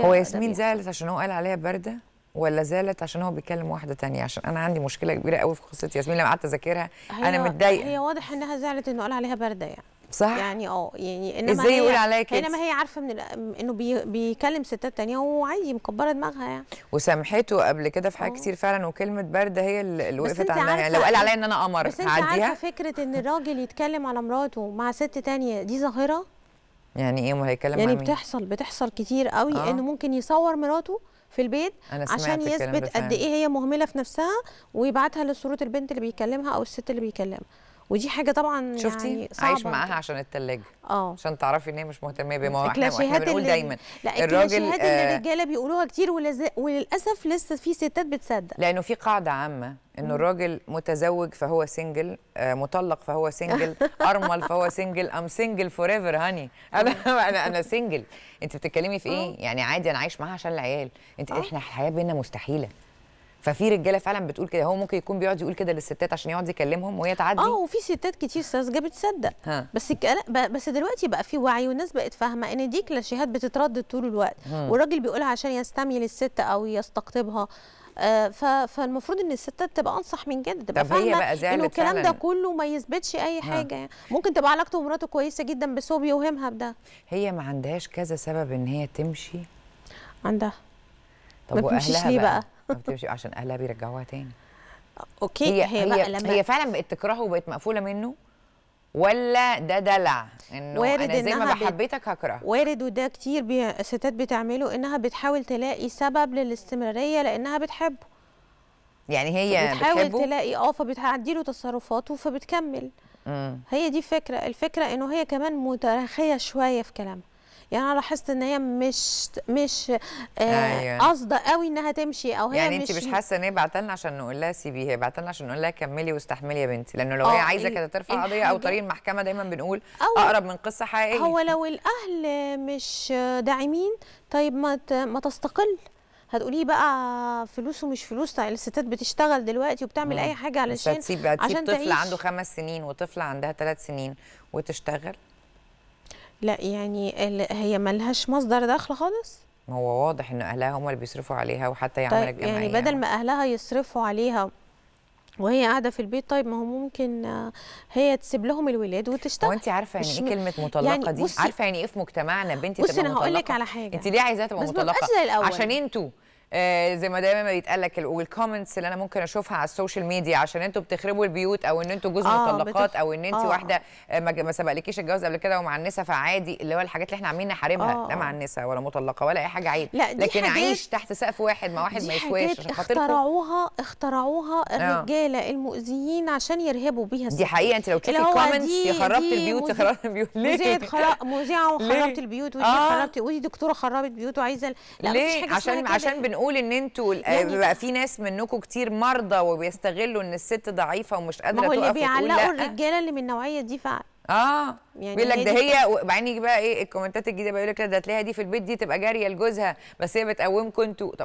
هو ياسمين زعلت عشان هو قال عليها بارده ولا زعلت عشان هو بيكلم واحده تانية عشان انا عندي مشكله كبيره قوي في قصه ياسمين لما قعدت اذاكرها انا متضايقه هي واضح انها زعلت انه قال عليها بارده يعني صح يعني اه يعني انما ازاي يقول عليها كده انما هي عارفه من انه بي بيكلم ستات تانية وعادي مكبره دماغها يعني وسامحته قبل كده في حاجات آه. كتير فعلا وكلمه بارده هي اللي وقفت عندها يعني لو قال عليا ان انا قمر بس انت عارفه فكره ان الراجل يتكلم على مراته مع ست تانية دي ظاهره يعني ايه ما هيتكلم يعني بتحصل بتحصل كتير قوي آه. انه ممكن يصور مراته في البيت عشان يثبت قد ايه هي مهمله في نفسها ويبعتها لصوره البنت اللي بيكلمها او الست اللي بيكلمها ودي حاجه طبعا شفتي يعني صعبة عايش معاها عشان الثلاجه اه عشان تعرفي ان هي مش مهتمه بيه ما هو احنا, بنقول دايما لا الراجل آه اللي الرجاله بيقولوها كتير ولز... وللاسف لسه في ستات بتصدق لانه في قاعده عامه ان الراجل متزوج فهو سنجل آه مطلق فهو سنجل ارمل فهو سنجل ام سنجل فور ايفر هاني انا انا انا سنجل انت بتتكلمي في ايه يعني عادي انا عايش معاها عشان العيال انت آه. احنا الحياه بينا مستحيله ففي رجاله فعلا بتقول كده هو ممكن يكون بيقعد يقول كده للستات عشان يقعد يكلمهم وهي تعدي اه وفي ستات كتير ساذجه بتصدق بس بس دلوقتي بقى في وعي والناس بقت فاهمه ان دي كلاشيهات بتتردد طول الوقت والراجل بيقولها عشان يستميل الست او يستقطبها آه، فالمفروض ان الستات تبقى انصح من جد تبقى فاهمه ان الكلام ده كله ما يثبتش اي حاجه يعني ممكن تبقى علاقته بمراته كويسه جدا بس هو بيوهمها بده هي ما عندهاش كذا سبب ان هي تمشي عندها طب ما واهلها ليه بقى, بقى؟ بتمشي عشان اهلها بيرجعوها تاني اوكي هي هي, هي, لما هي فعلا بقت تكرهه وبقت مقفوله منه ولا ده دلع انه وارد انا زي ما بحبيتك هكره وارد وده كتير بي... ستات بتعمله انها بتحاول تلاقي سبب للاستمراريه لانها بتحبه يعني هي بتحاول بتحبه؟ تلاقي اه فبتعدي له تصرفاته فبتكمل مم. هي دي فكره الفكره انه هي كمان متراخيه شويه في كلامها يعني انا لاحظت ان هي مش مش آه، أيوه. قاصده آه قوي انها تمشي او هي يعني مش انت مش حاسه ان هي بعت لنا عشان نقول لها سيبيها هي بعت لنا عشان نقول لها كملي واستحملي يا بنتي لانه لو هي آه، عايزه كده ترفع قضيه او طريق المحكمه دايما بنقول اقرب من قصه حقيقيه هو لو الاهل مش داعمين طيب ما ما تستقل هتقولي بقى فلوس ومش فلوس طيب الستات بتشتغل دلوقتي وبتعمل مم. اي حاجه علشان هتسيب تسيب طفل عنده خمس سنين وطفله عندها ثلاث سنين وتشتغل لا يعني هي ملهاش مصدر دخل خالص ما هو واضح ان اهلها هم اللي بيصرفوا عليها وحتى يعمل طيب يعني بدل ما اهلها يصرفوا عليها وهي قاعده في البيت طيب ما هو ممكن هي تسيب لهم الولاد وتشتغل وانت عارفه يعني ايه كلمه يعني مطلقه يعني دي عارفه يعني ايه في مجتمعنا بنتي تبقى مطلقه بصي انا هقول لك على حاجه انت ليه عايزاها تبقى مطلقه عشان انتوا آه، زي ما دايما بيتقال لك والكومنتس اللي انا ممكن اشوفها على السوشيال ميديا عشان انتوا بتخربوا البيوت او ان انتوا جوز آه مطلقات بتخ... او ان انت آه واحده آه، ما سبقلكيش الجواز قبل كده ومعنسه فعادي اللي هو الحاجات اللي احنا عاملين نحاربها آه لا آه. معنسه ولا مطلقه ولا اي حاجه عيب لا دي لكن حاجات... عيش تحت سقف واحد مع واحد ما يسواش عشان خاطركم اخترعوها اخترعوها الرجاله آه. المؤذيين عشان يرهبوا بيها دي حقيقه انت لو تشوفي الكومنتس يا خربت البيوت خربت البيوت ليه؟ مذيعه وخربت البيوت ودي خربت ودي دكتوره خربت بيوت وعايزه لا ليه؟ عشان عشان بنقول نقول ان انتوا يعني بقى في ناس منكم كتير مرضى وبيستغلوا ان الست ضعيفه ومش قادره تقف وتقول لا ما هو اللي بيعلقوا الرجاله اللي من النوعيه دي فعلا اه يعني بيقول لك ده هي وبعدين يجي بقى ايه الكومنتات الجديده بيقول لك ده تلاقيها دي في البيت دي تبقى جاريه لجوزها بس هي بتقومكم انتوا طب